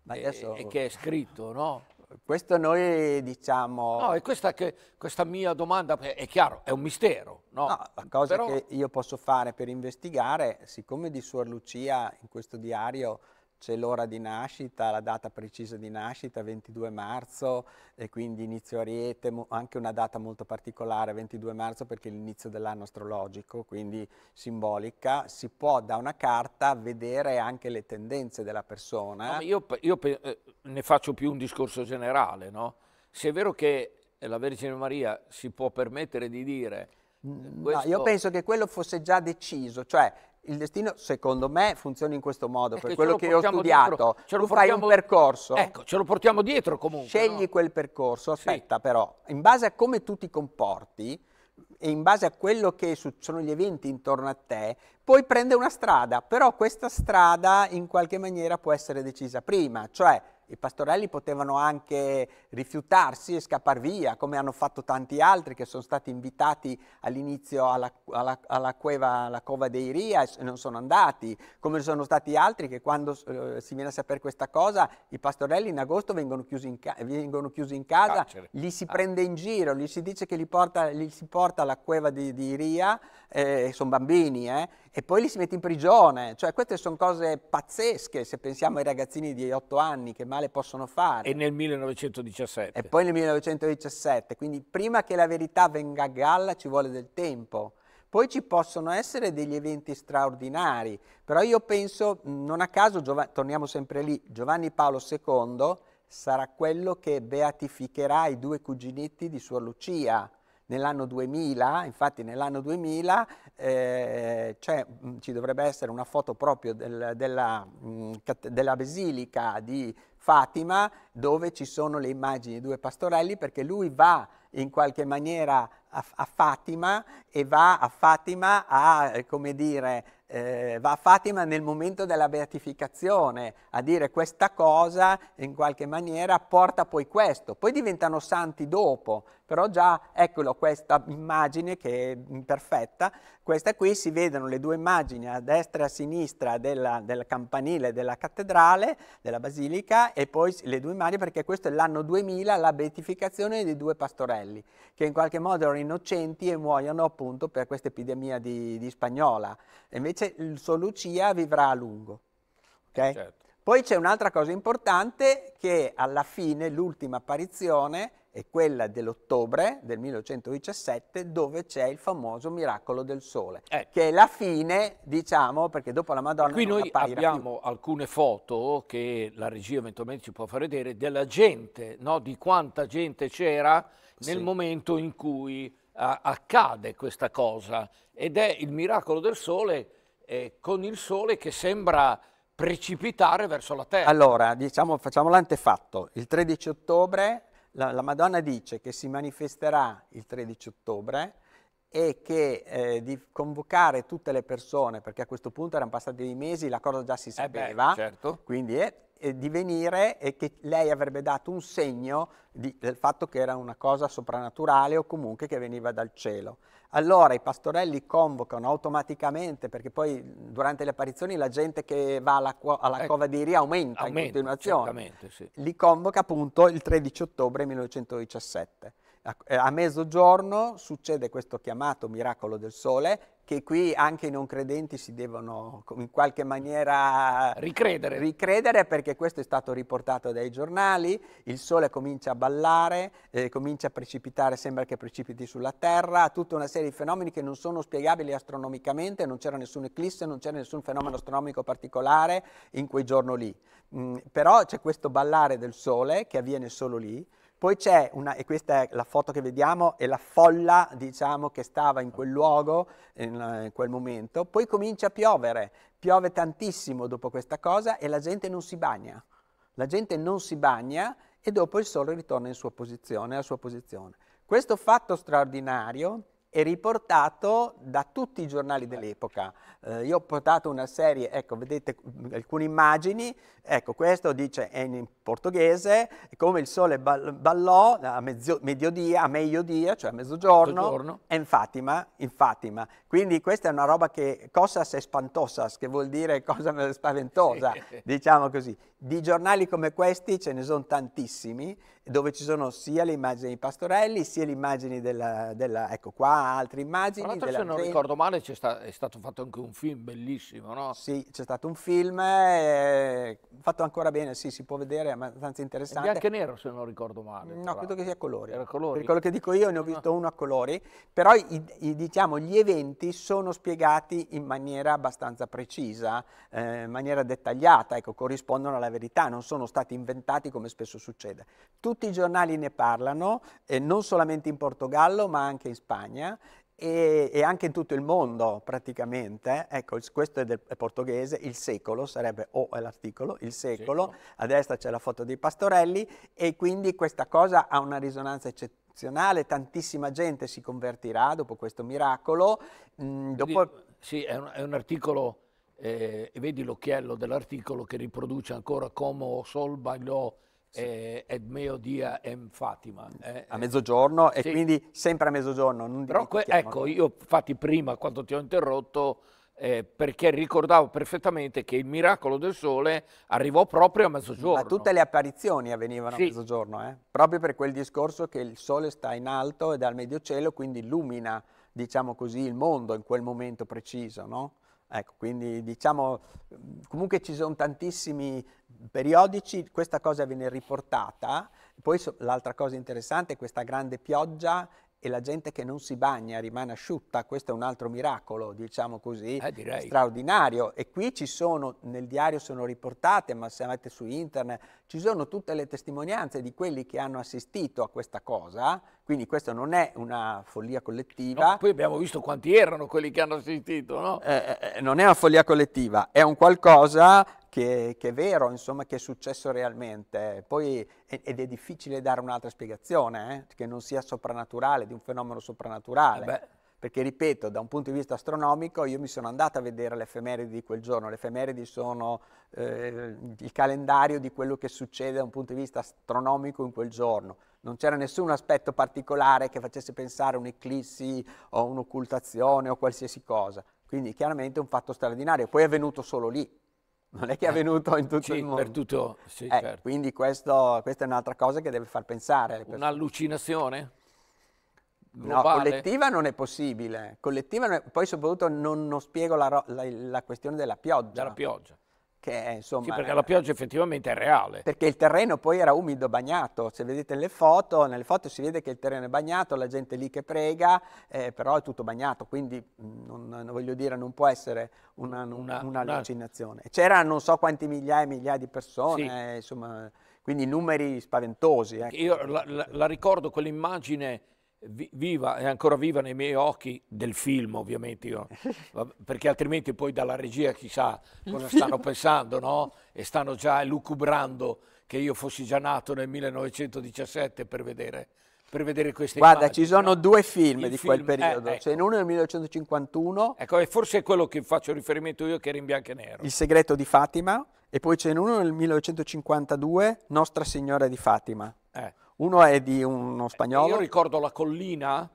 Ma eh, adesso... e, e che è scritto, no? Questo noi diciamo... No, e questa, che, questa, mia domanda è chiaro, è un mistero, no? no la cosa Però... che io posso fare per investigare, siccome di Suor Lucia in questo diario c'è l'ora di nascita, la data precisa di nascita, 22 marzo, e quindi inizio Ariete, anche una data molto particolare, 22 marzo perché è l'inizio dell'anno astrologico, quindi simbolica. Si può da una carta vedere anche le tendenze della persona. No, io, io eh, ne faccio più un discorso generale, no? Se è vero che eh, la Vergine Maria si può permettere di dire... Eh, no, io penso che quello fosse già deciso, cioè il destino, secondo me, funziona in questo modo, ecco, per quello che ho studiato. Dietro, tu portiamo... un percorso. Ecco, ce lo portiamo dietro comunque. Scegli no? quel percorso, aspetta sì. però, in base a come tu ti comporti e in base a quello che sono gli eventi intorno a te, poi prende una strada, però questa strada in qualche maniera può essere decisa prima, cioè i pastorelli potevano anche rifiutarsi e scappare via, come hanno fatto tanti altri che sono stati invitati all'inizio alla, alla, alla, alla, cova dei Ria e non sono andati, come sono stati altri che quando eh, si viene a sapere questa cosa, i pastorelli in agosto vengono chiusi in, ca vengono chiusi in casa, Carcere. li si ah. prende in giro, gli si dice che li, porta, li si porta alla cueva di, di Ria, eh, sono bambini, eh, e poi li si mette in prigione. Cioè queste sono cose pazzesche se pensiamo ai ragazzini di 8 anni che male possono fare. E nel 1917. E poi nel 1917, quindi prima che la verità venga a galla ci vuole del tempo. Poi ci possono essere degli eventi straordinari, però io penso, non a caso, Giov- torniamo sempre lì, Giovanni Paolo II sarà quello che beatificherà i due cuginetti di Suor Lucia, nell'anno 2000, infatti nell'anno 2000 eh, mm, ci dovrebbe essere una foto proprio del, della, mh, mm, della basilica di Fatima dove ci sono le immagini di due pastorelli perché lui va in qualche maniera a, a Fatima e va a Fatima a, eh, come dire, eh, va a Fatima nel momento della beatificazione a dire questa cosa in qualche maniera porta poi questo, poi diventano santi dopo, però già eccolo questa immagine che è perfetta, questa qui si vedono le due immagini a destra e a sinistra della, del campanile della cattedrale, della basilica e poi le due immagini perché questo è l'anno 2000, la beatificazione dei due pastorelli che in qualche modo erano innocenti e muoiono appunto per questa epidemia di, di spagnola, invece il suo Lucia vivrà a lungo. Okay? Certo. Poi c'è un'altra cosa importante che alla fine, l'ultima apparizione, è quella dell'ottobre del 1117 dove c'è il famoso miracolo del sole, eh. che è la fine, diciamo, perché dopo la Madonna... Qui noi abbiamo più. alcune foto che la regia eventualmente ci può far vedere della gente, no? di quanta gente c'era nel sì. momento in cui a, accade questa cosa ed è il miracolo del sole eh, con il sole che sembra precipitare verso la terra. Allora, diciamo, facciamo l'antefatto. Il 13 ottobre la, la, Madonna dice che si manifesterà il 13 ottobre e che eh, di convocare tutte le persone, perché a questo punto erano passati dei mesi, la cosa già si sapeva, eh beh, certo. quindi è eh, di venire e che lei avrebbe dato un segno di, del fatto che era una cosa soprannaturale o comunque che veniva dal cielo. Allora i pastorelli convocano automaticamente, perché poi durante le apparizioni la gente che va alla, alla ecco, cova di Ria aumenta, aumenta in continuazione. Sì. Li convoca appunto il 13 ottobre 1917. Eh, a mezzogiorno succede questo chiamato miracolo del sole che qui anche i non credenti si devono in qualche maniera ricredere. ricredere. perché questo è stato riportato dai giornali, il sole comincia a ballare, eh, comincia a precipitare, sembra che precipiti sulla Terra, tutta una serie di fenomeni che non sono spiegabili astronomicamente, non c'era nessun eclisse, non c'era nessun fenomeno astronomico particolare in quei giorni lì. Mm, però c'è questo ballare del sole che avviene solo lì poi c'è una, e questa è la foto che vediamo, è la folla diciamo, che stava in quel luogo, in, eh, in quel momento, poi comincia a piovere, piove tantissimo dopo questa cosa e la gente non si bagna. La gente non si bagna e dopo il sole ritorna in sua posizione, alla sua posizione. Questo fatto straordinario è riportato da tutti i giornali dell'epoca. Eh, io ho portato una serie, ecco, vedete alcune immagini, ecco, questo dice è in portoghese, come il sole ballò a mezzo, mediodia, a megliodia, cioè a mezzogiorno, è in Fatima, in Fatima. Quindi questa è una roba che, cosas espantosas, che vuol dire cosa spaventosa, diciamo così. Di giornali come questi ce ne sono tantissimi, dove ci sono sia le immagini dei pastorelli, sia le immagini della, della ecco qua, altre immagini. Tra l'altro se non ricordo male è, sta, è, stato fatto anche un film bellissimo, no? Sì, c'è stato un film eh, fatto ancora bene, sì, si può vedere, è abbastanza interessante. È e nero se non ricordo male. No, credo che sia a colori. Era a colori. Per quello che dico io ne ho ah. visto uno a colori, però i, i, diciamo, gli eventi sono spiegati in maniera abbastanza precisa, eh, in maniera dettagliata, ecco, corrispondono alla verità, non sono stati inventati come spesso succede. Tutto tutti i giornali ne parlano, eh, non solamente in Portogallo ma anche in Spagna e, e anche in tutto il mondo praticamente. Ecco, questo è del è portoghese, il secolo sarebbe o oh, l'articolo, il secolo, secolo, a destra c'è la foto dei pastorelli e quindi questa cosa ha una risonanza eccezionale tantissima gente si convertirà dopo questo miracolo. Mm, dopo... Sì, è un, è un articolo, eh, vedi l'occhiello dell'articolo che riproduce ancora come Sol bagliò sì. eh, Edmeodia e Fatima. Eh, a eh. mezzogiorno sì. e quindi sempre a mezzogiorno. Però que- ecco, io infatti prima quando ti ho interrotto eh, perché ricordavo perfettamente che il miracolo del sole arrivò proprio a mezzogiorno. Ma tutte le apparizioni avvenivano sì. a mezzogiorno, eh? proprio per quel discorso che il sole sta in alto e dal medio cielo, quindi illumina, diciamo così, il mondo in quel momento preciso, no? Ecco, quindi diciamo, mhmm, comunque ci sono tantissimi periodici, questa cosa viene riportata, poi so, l'altra cosa interessante è questa grande pioggia e la gente che non si bagna rimane asciutta, questo è un altro miracolo, diciamo così, eh, straordinario. E qui ci sono, nel diario sono riportate, ma se andate su internet, ci sono tutte le testimonianze di quelli che hanno assistito a questa cosa, quindi questa non è una follia collettiva. No, poi abbiamo visto quanti erano quelli che hanno assistito, no? Eh, eh, eh non è una follia collettiva, è un qualcosa che, che, è vero, insomma, che è successo realmente. Poi, ed è difficile dare un'altra spiegazione, eh? che non sia soprannaturale, di un fenomeno soprannaturale. Beh. Perché, ripeto, da un punto di vista astronomico, io mi sono andato a vedere le effemeridi di quel giorno. Le effemeridi sono eh, il calendario di quello che succede da un punto di vista astronomico in quel giorno. Non c'era nessun aspetto particolare che facesse pensare a un'eclissi o un'occultazione o qualsiasi cosa. Quindi chiaramente è un fatto straordinario. Poi è avvenuto solo lì, non è che è avvenuto eh, in tutto sì, il mondo. Per tutto, sì, eh, certo. Quindi questo, questa è un'altra cosa che deve far pensare. Un'allucinazione? No, collettiva non è possibile. Collettiva non è, poi soprattutto non, non spiego la, la, la, questione della pioggia. Della pioggia. Che, insomma, sì, perché eh, la pioggia effettivamente è reale. Perché il terreno poi era umido, bagnato. Se vedete le foto, nelle foto si vede che il terreno è bagnato, la gente lì che prega, eh, però è tutto bagnato, quindi mm, non, non, voglio dire, non può essere un'allucinazione. Una, C'erano non so quanti migliaia e migliaia di persone, sì. insomma, quindi numeri spaventosi. Ecco. Io la, la, la ricordo quell'immagine viva, è ancora viva nei miei occhi del film ovviamente, io, perché altrimenti poi dalla regia chissà cosa stanno pensando no? e stanno già lucubrando che io fossi già nato nel 1917 per vedere, per vedere queste Guarda, immagini, ci sono no? due film Il di film, quel periodo, eh, ecco. c'è uno nel 1951. Ecco, e forse è quello che faccio riferimento io che era in bianco e nero. Il segreto di Fatima e poi c'è uno nel 1952, Nostra Signora di Fatima. Eh. Uno è di uno spagnolo. Io ricordo la collina,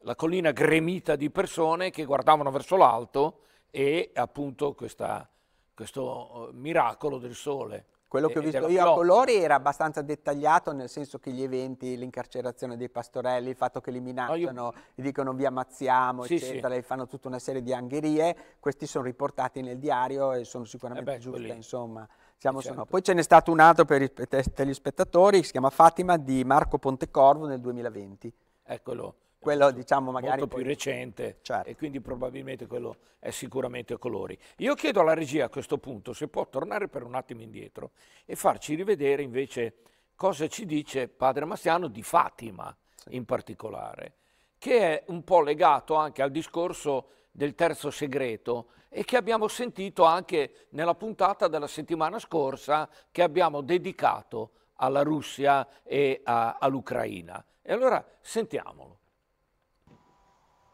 la collina gremita di persone che guardavano verso l'alto e appunto questa, questo eh, miracolo del sole. Quello che ho visto io a colori era abbastanza dettagliato, nel senso che gli eventi, l'incarcerazione dei pastorelli, il fatto che li minacciano, no, io... gli dicono vi ammazziamo, sì, eccetera, sì. e fanno tutta una serie di angherie, questi sono riportati nel diario e sono sicuramente eh beh, giuste, quelli... insomma. Certo. Poi ce n'è stato un altro per, per gli che si chiama Fatima di Marco Pontecorvo nel 2020. Eccolo. Quello diciamo magari... Molto poi... più recente certo. e quindi probabilmente quello è sicuramente a colori. Io chiedo alla regia a questo punto se può tornare per un attimo indietro e farci rivedere invece cosa ci dice Padre Massiano di Fatima sì. in particolare, che è un po' legato anche al discorso del terzo segreto e che abbiamo sentito anche nella puntata della settimana scorsa che abbiamo dedicato alla Russia e a, all'Ucraina. E allora sentiamolo.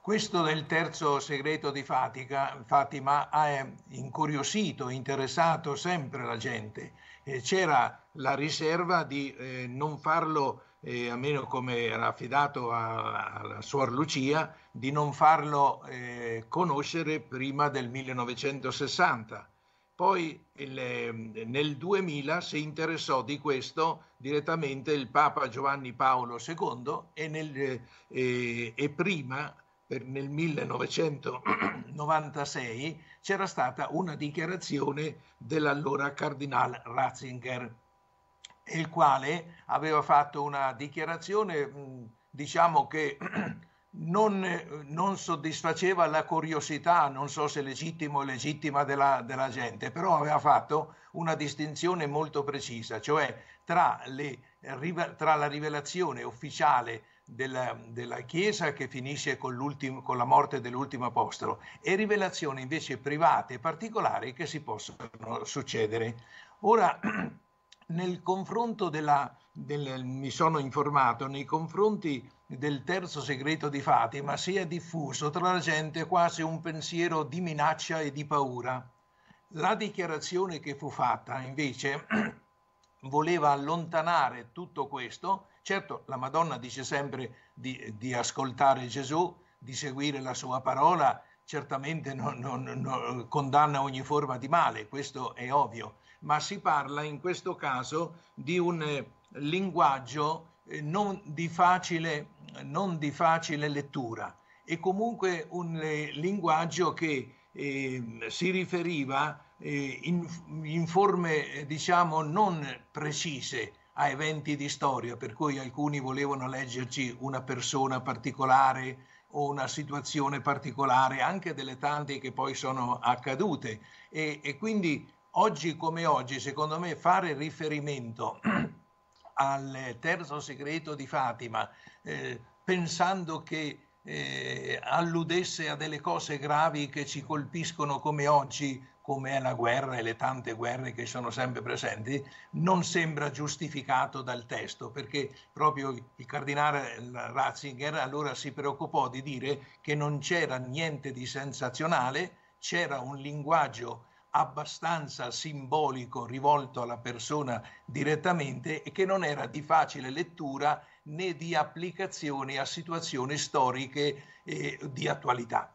Questo del terzo segreto di Fatica, Fatima ha eh, incuriosito, interessato sempre la gente. Eh, c'era la riserva di eh, non farlo eh, almeno come era affidato a, alla suor Lucia, di non farlo eh, conoscere prima del 1960. Poi il, ehm, nel 2000 si interessò di questo direttamente il Papa Giovanni Paolo II e, nel, eh, e prima, per, nel 1996, c'era stata una dichiarazione dell'allora Cardinale Ratzinger il quale aveva fatto una dichiarazione, mm, diciamo che non, non, soddisfaceva la curiosità, non so se legittimo o legittima della, della gente, però aveva fatto una distinzione molto precisa, cioè tra, le, tra la rivelazione ufficiale della, della, Chiesa che finisce con, con la morte dell'ultimo apostolo e rivelazioni invece private e particolari che si possono succedere. Ora, nel confronto della, del, mi sono informato, nei confronti del terzo segreto di Fatima si è diffuso tra la gente quasi un pensiero di minaccia e di paura. La dichiarazione che fu fatta invece voleva allontanare tutto questo. Certo, la Madonna dice sempre di, di ascoltare Gesù, di seguire la sua parola, certamente non, non, non, condanna ogni forma di male, questo è ovvio ma si parla in questo caso di un eh, linguaggio eh, non di, facile, non di facile lettura e comunque un eh, linguaggio che eh, si riferiva eh, in, in, forme diciamo non precise a eventi di storia, per cui alcuni volevano leggerci una persona particolare o una situazione particolare, anche delle tante che poi sono accadute. E, e quindi oggi come oggi, secondo me, fare riferimento al terzo segreto di Fatima, eh, pensando che eh, alludesse a delle cose gravi che ci colpiscono come oggi, come è la guerra e le tante guerre che sono sempre presenti, non sembra giustificato dal testo, perché proprio il cardinale Ratzinger allora si preoccupò di dire che non c'era niente di sensazionale, c'era un linguaggio abbastanza simbolico rivolto alla persona direttamente e che non era di facile lettura né di applicazione a situazioni storiche eh, di attualità.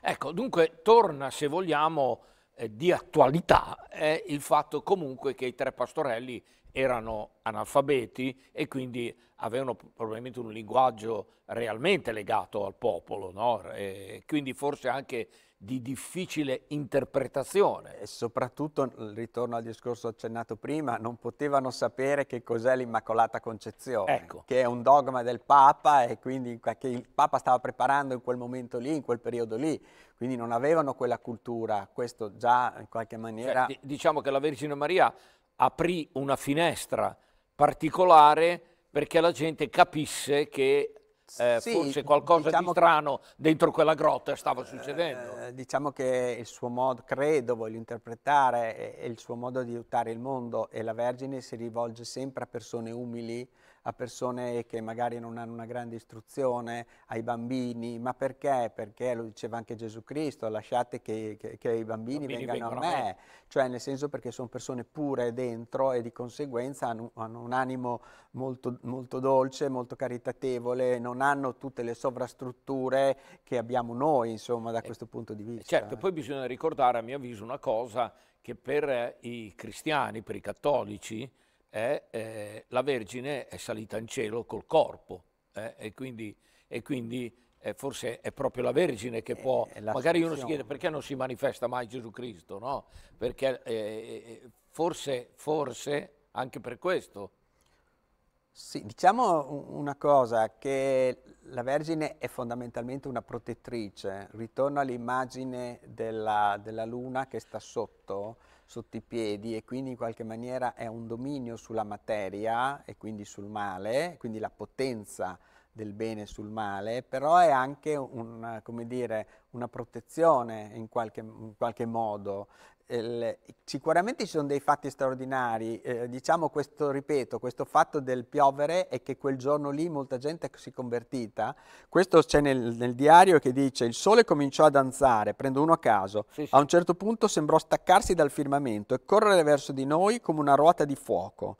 Ecco, dunque torna, se vogliamo, eh, di attualità eh, il fatto comunque che i tre pastorelli erano analfabeti e quindi avevano probabilmente un linguaggio realmente legato al popolo, no? e eh, quindi forse anche di difficile interpretazione. E soprattutto, ritorno al discorso accennato prima, non potevano sapere che cos'è l'Immacolata Concezione, ecco. che è un dogma del Papa e quindi che il Papa stava preparando in quel momento lì, in quel periodo lì. Quindi non avevano quella cultura, questo già in qualche maniera... Cioè, diciamo che la Vergine Maria aprì una finestra particolare perché la gente capisse che eh, sì, forse qualcosa diciamo di strano dentro quella grotta stava eh, succedendo. Eh, diciamo che il suo modo, credo, voglio interpretare, è, è il suo modo di aiutare il mondo e la Vergine si rivolge sempre a persone umili a persone che magari non hanno una grande istruzione, ai bambini, ma perché? Perché lo diceva anche Gesù Cristo, lasciate che, che, che i bambini, bambini vengano, vengano, a me. me, cioè nel senso perché sono persone pure dentro e di conseguenza hanno, hanno un animo molto, molto dolce, molto caritatevole, non hanno tutte le sovrastrutture che abbiamo noi, insomma, da eh, questo punto di vista. Certo, poi eh. bisogna ricordare, a mio avviso, una cosa che per i cristiani, per i cattolici, eh, eh, la Vergine è salita in cielo col corpo eh, e quindi, e quindi forse è proprio la Vergine che può, magari uno si chiede perché non si manifesta mai Gesù Cristo, no? Perché eh, eh, forse, forse anche per questo. Sì, diciamo una cosa, che la Vergine è fondamentalmente una protettrice, ritorno all'immagine della, della luna che sta sotto, sotto i piedi e quindi in qualche maniera è un dominio sulla materia e quindi sul male, quindi la potenza del bene sul male, però è anche un, dire, una protezione in qualche, in qualche modo il, sicuramente ci sono dei fatti straordinari, eh, diciamo questo, ripeto, questo fatto del piovere e che quel giorno lì molta gente si è convertita, questo c'è nel, nel diario che dice il sole cominciò a danzare, prendo uno a caso, sì, sì. a un certo punto sembrò staccarsi dal firmamento e correre verso di noi come una ruota di fuoco.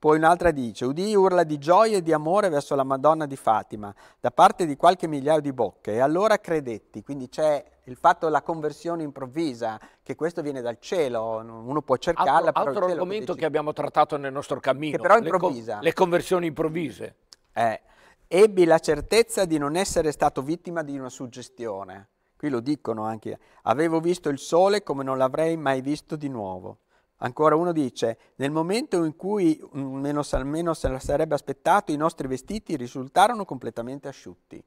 Poi un'altra dice, udì urla di gioia e di amore verso la Madonna di Fatima da parte di qualche migliaio di bocche e allora credetti, quindi c'è il fatto della conversione improvvisa, che questo viene dal cielo, uno può cercarla. Altro, altro argomento che abbiamo trattato nel nostro cammino, che però improvvisa. Le, le conversioni improvvise. Eh, ebbi la certezza di non essere stato vittima di una suggestione, qui lo dicono anche, avevo visto il sole come non l'avrei mai visto di nuovo. Ancora uno dice, nel momento in cui, mm, meno, almeno se la sarebbe aspettato, i nostri vestiti risultarono completamente asciutti.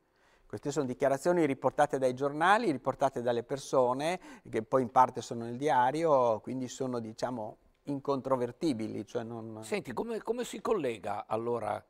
Queste sono dichiarazioni riportate dai giornali, riportate dalle persone, che poi in parte sono nel diario, quindi sono, diciamo, incontrovertibili. Cioè non... Senti, come, come si collega allora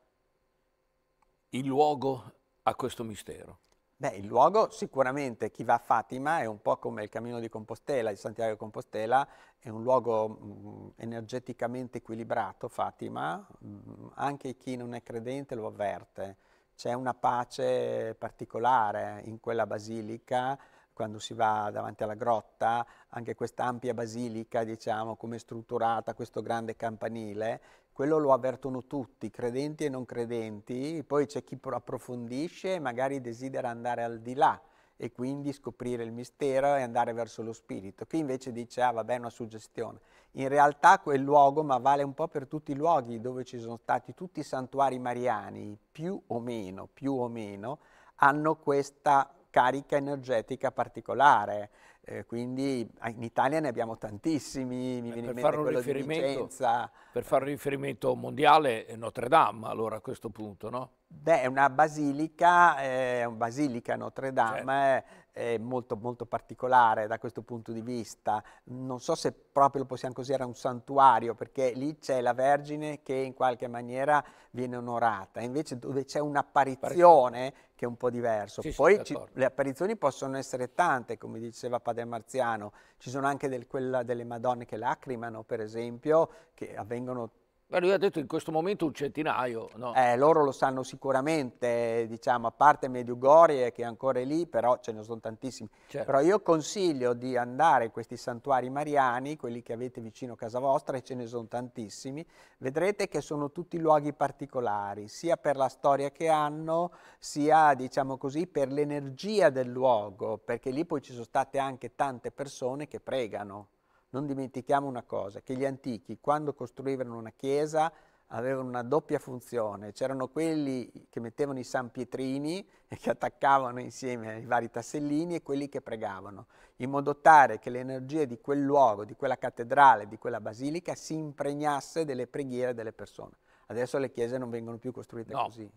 il luogo a questo mistero? Beh, il luogo sicuramente, chi va a Fatima è un po' come il cammino di Compostela, di Santiago di Compostela, è un luogo mh, mm, energeticamente equilibrato, Fatima, mh, mm, anche chi non è credente lo avverte, c'è una pace particolare in quella basilica, quando si va davanti alla grotta, anche questa ampia basilica, diciamo, come strutturata, questo grande campanile, quello lo avvertono tutti, credenti e non credenti, poi c'è chi approfondisce e magari desidera andare al di là e quindi scoprire il mistero e andare verso lo spirito. Chi invece dice, ah vabbè, è una suggestione. In realtà quel luogo, ma vale un po' per tutti i luoghi dove ci sono stati tutti i santuari mariani, più o meno, più o meno, hanno questa carica energetica particolare. Eh, quindi ah, in Italia ne abbiamo tantissimi, mi viene in mente quello di Vicenza. Per fare un riferimento mondiale, eh, Notre Dame allora a questo punto, no? Beh, è una basilica, è eh, una basilica Notre Dame, certo. è, eh, è molto, molto particolare da questo punto di vista. Non so se proprio lo possiamo considerare un santuario, perché lì c'è la Vergine che in qualche maniera viene onorata. Invece dove c'è un'apparizione che è un po' diverso. Sì, Poi sì, ci, le apparizioni possono essere tante, come diceva Padre Marziano, ci sono anche del, quella delle Madonne che lacrimano, per esempio, che avvengono Beh, lui ha detto in questo momento un centinaio. No? Eh, loro lo sanno sicuramente, diciamo, a parte Mediugorie che è ancora lì, però ce ne sono tantissimi. Certo. Però io consiglio di andare in questi santuari mariani, quelli che avete vicino a casa vostra, e ce ne sono tantissimi. Vedrete che sono tutti luoghi particolari, sia per la storia che hanno, sia, diciamo così, per l'energia del luogo, perché lì poi ci sono state anche tante persone che pregano. Non dimentichiamo una cosa, che gli antichi quando costruivano una chiesa avevano una doppia funzione, c'erano quelli che mettevano i san pietrini e che attaccavano insieme i vari tassellini e quelli che pregavano, in modo tale che l'energia di quel luogo, di quella cattedrale, di quella basilica si impregnasse delle preghiere delle persone. Adesso le chiese non vengono più costruite no. così.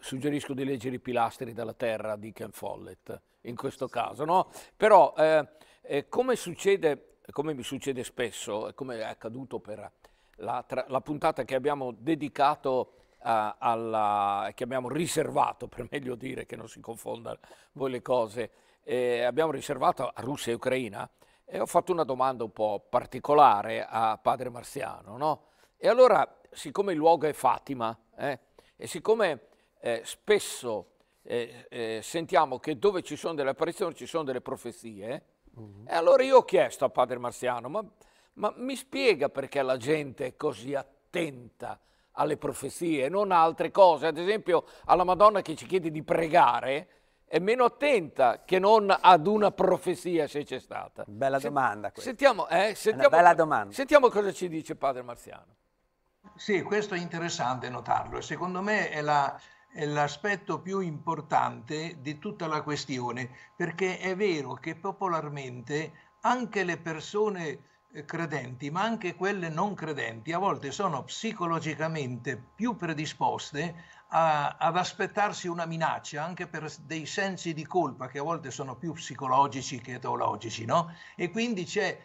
Suggerisco di leggere i pilastri dalla terra di Ken Follett, in questo caso, no? Però eh, eh, come succede come mi succede spesso, e come è accaduto per la, tra, la, puntata che abbiamo dedicato uh, alla, che abbiamo riservato, per meglio dire che non si confondano voi le cose, eh, abbiamo riservato a Russia e Ucraina e ho fatto una domanda un po' particolare a padre Marziano, no? E allora, siccome il luogo è Fatima eh, e siccome eh, spesso eh, eh, sentiamo che dove ci sono delle apparizioni ci sono delle profezie, Mhm. E allora io ho chiesto a padre Marziano, ma, ma mi spiega perché la gente è così attenta alle profezie, e non a altre cose. Ad esempio, alla Madonna che ci chiede di pregare è meno attenta che non ad una profezia se c'è stata. Bella se, domanda questa. Sentiamo, eh, sentiamo, bella domanda. Sentiamo cosa ci dice Padre Marziano. Sì, questo è interessante notarlo e secondo me è la, l'aspetto più importante di tutta la questione, perché è vero che popolarmente anche le persone eh, credenti, ma anche quelle non credenti, a volte sono psicologicamente più predisposte a, ad aspettarsi una minaccia, anche per dei sensi di colpa che a volte sono più psicologici che teologici, no? E quindi c'è,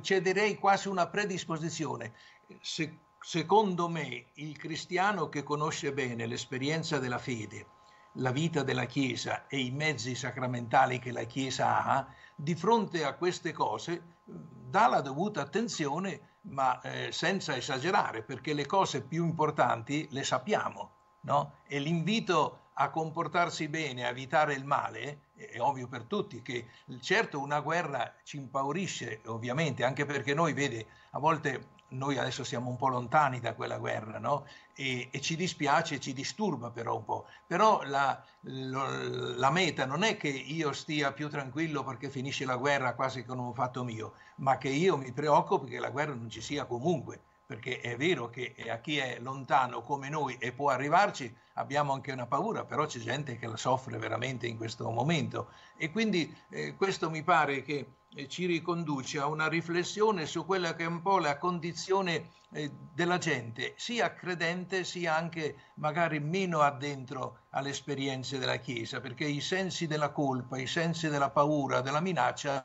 c'è direi quasi una predisposizione. Se secondo me il cristiano che conosce bene l'esperienza della fede, la vita della Chiesa e i mezzi sacramentali che la Chiesa ha, di fronte a queste cose dà la dovuta attenzione, ma eh, senza esagerare, perché le cose più importanti le sappiamo. No? E l'invito a comportarsi bene, a evitare il male, è ovvio per tutti che certo una guerra ci impaurisce ovviamente, anche perché noi, vede, a volte noi adesso siamo un po' lontani da quella guerra, no? E, e ci dispiace, ci disturba però un po'. Però la, lo, la, meta non è che io stia più tranquillo perché finisce la guerra quasi con un fatto mio, ma che io mi preoccupi che la guerra non ci sia comunque perché è vero che a chi è lontano come noi e può arrivarci abbiamo anche una paura, però c'è gente che la soffre veramente in questo momento e quindi eh, questo mi pare che eh, ci riconduce a una riflessione su quella che è un po' la condizione eh, della gente, sia credente sia anche magari meno addentro alle esperienze della Chiesa, perché i sensi della colpa, i sensi della paura, della minaccia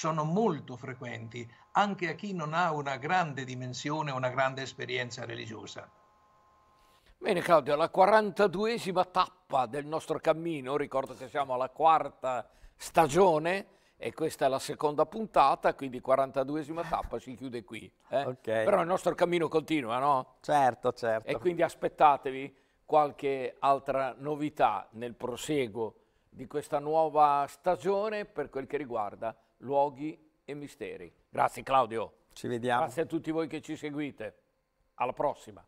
sono molto frequenti anche a chi non ha una grande dimensione, una grande esperienza religiosa. Bene Claudio, la 42esima tappa del nostro cammino, ricordo che siamo alla quarta stagione e questa è la seconda puntata, quindi 42esima tappa si chiude qui. Eh? Okay. Però il nostro cammino continua, no? Certo, certo. E quindi aspettatevi qualche altra novità nel proseguo di questa nuova stagione per quel che riguarda luoghi e misteri. Grazie Claudio. Ci vediamo. Grazie a tutti voi che ci seguite. Alla prossima.